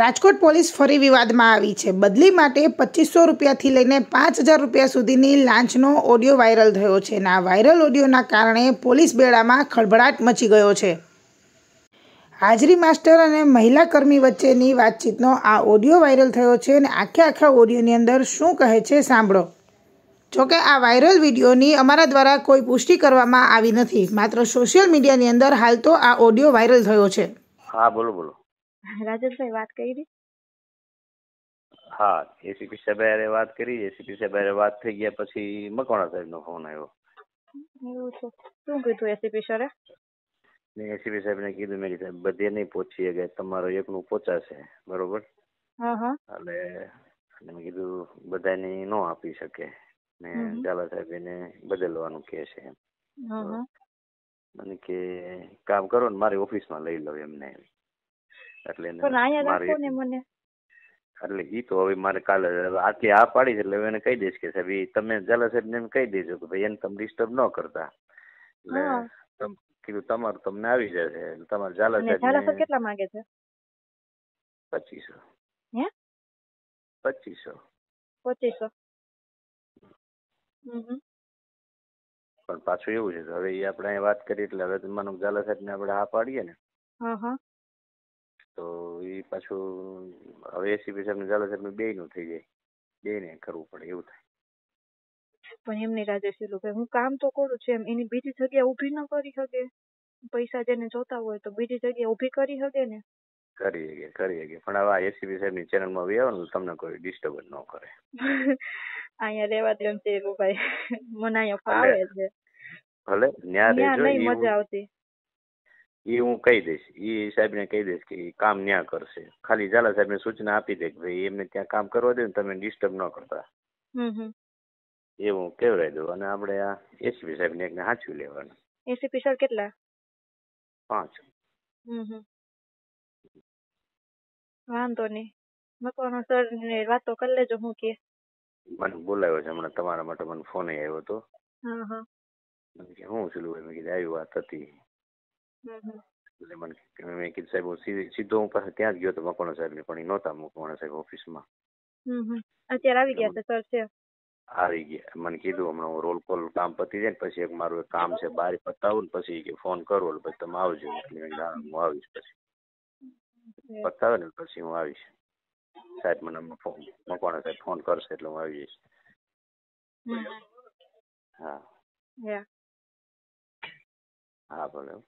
Rajkot police ફરી વિવાદમાં આવી છે બદલી માટે પચીસો રૂપિયાથી લઈને પાંચ હજાર રૂપિયા સુધીની લાંચનો ઓડિયો વાયરલ થયો છે અને આ વાયરલ ઓડિયોના કારણે પોલીસ બેડામાં ખળભળાટ મચી ગયો છે હાજરી માસ્ટર અને મહિલા કર્મી વચ્ચેની વાતચીતનો આ ઓડિયો વાયરલ થયો છે અને આખે આખા ઓડિયોની અંદર શું કહે છે સાંભળો જોકે આ વાયરલ વિડીયોની અમારા દ્વારા કોઈ પુષ્ટિ કરવામાં આવી નથી માત્ર સોશિયલ મીડિયાની અંદર હાલ તો આ ઓડિયો વાયરલ થયો છે હા બોલો બોલો રાજેશભાઈ વાત કરી હા એસીપી સાહેબ હારે વાત કરી એસીપી સાહેબ વાત થઈ ગયા પછી મકવાણા સાહેબનો ફોન આવ્યો શું કીધું એસીપી સરે ને એસીપી સાહેબને કીધું મેં કીધું બધે નહીં પહોંચીએ કે તમારો એક એકનું પહોંચાશે બરોબર એટલે મેં કીધું બધાને ન આપી શકે ને ઝાલા સાહેબ એને બદલવાનું કે છે એમ અને કે કામ કરો ને મારી ઓફિસમાં લઈ લો એમને એમ એટલે એટલે એ તો હવે મારે કાલે આટલી આ પાડી છે એટલે હવે એને કહી દઈશ કે સાહેબ તમે ઝાલા સાહેબને એમ કહી દેજો કે ભાઈ એને તમે ડિસ્ટર્બ ન કરતા કીધું તમારું તમને આવી જશે એટલે તમારે ઝાલા સાહેબ કેટલા માંગે છે પચીસો પચીસો પચીસો પણ પાછું એવું છે હવે એ આપણે વાત કરીએ એટલે હવે માનો ઝાલા ને આપણે હા પાડીએ ને તો એ પાછું હવે એસીપી સાહેબ ને ઝાલા સાહેબ બે નું થઈ જાય બે ને કરવું પડે એવું થાય પણ એમ નહીં રાજેશભાઈ હું કામ તો કરું છું એમ એની બીજી જગ્યા ઉભી ન કરી શકે પૈસા જેને જોતા હોય તો બીજી જગ્યા ઉભી કરી શકે ને કરી શકે કરી શકે પણ આવા એસીપી સાહેબ ની ચેનલ માં આવ્યો ને તમને કોઈ ડિસ્ટર્બન્સ ન કરે અહીંયા રેવા દે એમ છે ભાઈ મને અહીંયા ફાવે છે ભલે ન્યા રહેજો મજા આવતી એ હું કહી દઈશ એ સાહેબને કહી દઈશ કે કામ ત્યાં કરશે ખાલી ઝાલા સાહેબને સૂચના આપી દે કે ભાઈ એમને ત્યાં કામ કરવા દે ને તમે ડિસ્ટર્બ ન કરતા એવું કેવરાઈ દઉં અને આપણે આ એસીપી સાહેબને એકને સાચવી લેવાનું એસીપી સર કેટલા પાંચ વાંધો નહીં મકવાનો સર ને વાતો કરી લેજો હું કે મને બોલાવ્યો છે હમણાં તમારા માટે મને ફોન આવ્યો હતો હું સિલુભાઈ મેં કીધું આવી વાત હતી એટલે મને મેં કીધું સાહેબ હું સીધો હું પાસે ત્યાં જ ગયો તો મકવાણા સાહેબ પણ એ નહોતા મકવાણા સાહેબ ઓફિસમાં અત્યારે આવી ગયા છે સર છે આવી ગયા મને કીધું હમણાં હું રોલ કોલ કામ પતી જાય ને પછી એક મારું એક કામ છે બહાર પતાવું ને પછી કે ફોન કરો પછી તમે આવજો એટલે હું આવીશ પછી પતાવે ને પછી હું આવીશ સાહેબ મને મકવાણા સાહેબ ફોન કરશે એટલે હું આવી જઈશ હા હા ભલે